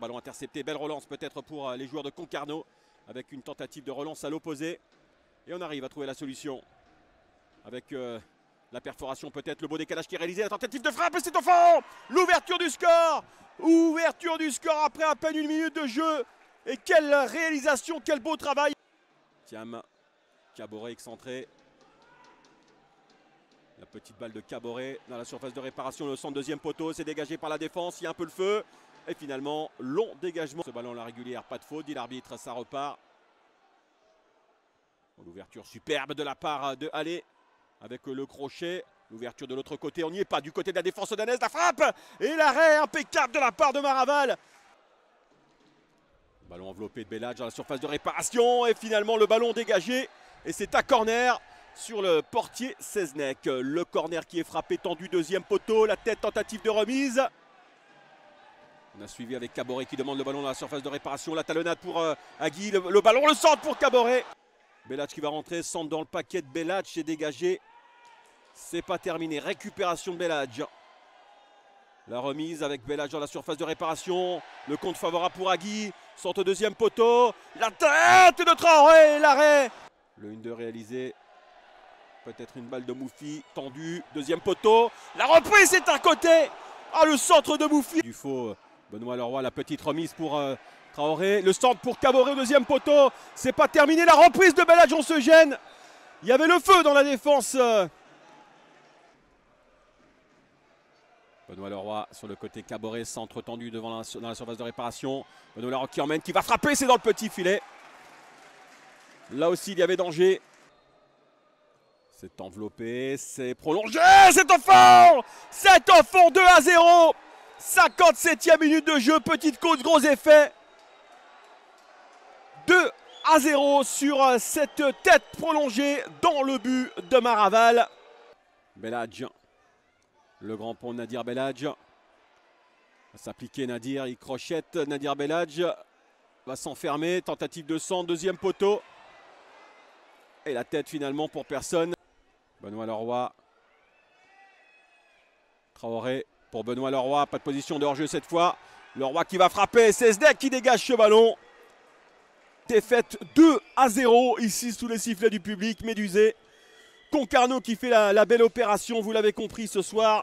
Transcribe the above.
ballon intercepté, belle relance peut-être pour euh, les joueurs de Concarneau, avec une tentative de relance à l'opposé. Et on arrive à trouver la solution, avec euh, la perforation peut-être, le beau décalage qui est réalisé, la tentative de frappe, c'est au fond L'ouverture du score Ouverture du score après à peine une minute de jeu Et quelle réalisation, quel beau travail Tiam, Caboret excentré, la petite balle de Caboret dans la surface de réparation, le centre deuxième poteau, c'est dégagé par la défense, il y a un peu le feu. Et finalement, long dégagement. Ce ballon la régulière, pas de faute, dit l'arbitre, ça repart. L'ouverture superbe de la part de Allé avec le crochet. L'ouverture de l'autre côté, on n'y est pas. Du côté de la défense danaise, la frappe et l'arrêt impeccable de la part de Maraval. Ballon enveloppé de Bellage dans la surface de réparation et finalement le ballon dégagé. Et c'est à corner sur le portier Seznec. Le corner qui est frappé, tendu deuxième poteau, la tête tentative de remise. On a suivi avec Caboret qui demande le ballon dans la surface de réparation. La talonnade pour euh, Agui. Le, ballon, le centre pour Caboret. Bellage qui va rentrer. Centre dans le paquet de Bellage C'est dégagé. C'est pas terminé. Récupération de Bellage. La remise avec Bellage dans la surface de réparation. Le compte favorable pour Agui. Centre au deuxième poteau. La tête de Traoré. L'arrêt. Le 1-2 réalisé. Peut-être une balle de Moufi. Tendue. Deuxième poteau. La reprise est à côté. Ah, le centre de Moufi. Il faut Benoît Leroy, la petite remise pour euh, Traoré. Le centre pour Caboré au deuxième poteau. C'est pas terminé. La reprise de Belladge, on se gêne. Il y avait le feu dans la défense. Euh. Benoît Leroy sur le côté Caboré, centre tendu devant la, dans la surface de réparation. Benoît Leroy qui emmène, qui va frapper, c'est dans le petit filet. Là aussi, il y avait danger. C'est enveloppé, c'est prolongé, c'est au fond C'est au fond 2 à 0 57e minute de jeu, petite côte, gros effet. 2 à 0 sur euh, cette tête prolongée dans le but de Maraval. Beladj. le grand pont de Nadir Beladj. Va s'appliquer Nadir, il crochette Nadir Beladj. Va s'enfermer, tentative de sang deuxième poteau. Et la tête finalement pour personne. Benoît Leroy. Traoré pour Benoît Leroy. Pas de position de hors-jeu cette fois. Leroy qui va frapper. Zdeck qui dégage ce ballon. Défaite 2 à 0 ici sous les sifflets du public. Médusé. Concarneau qui fait la belle opération, vous l'avez compris ce soir.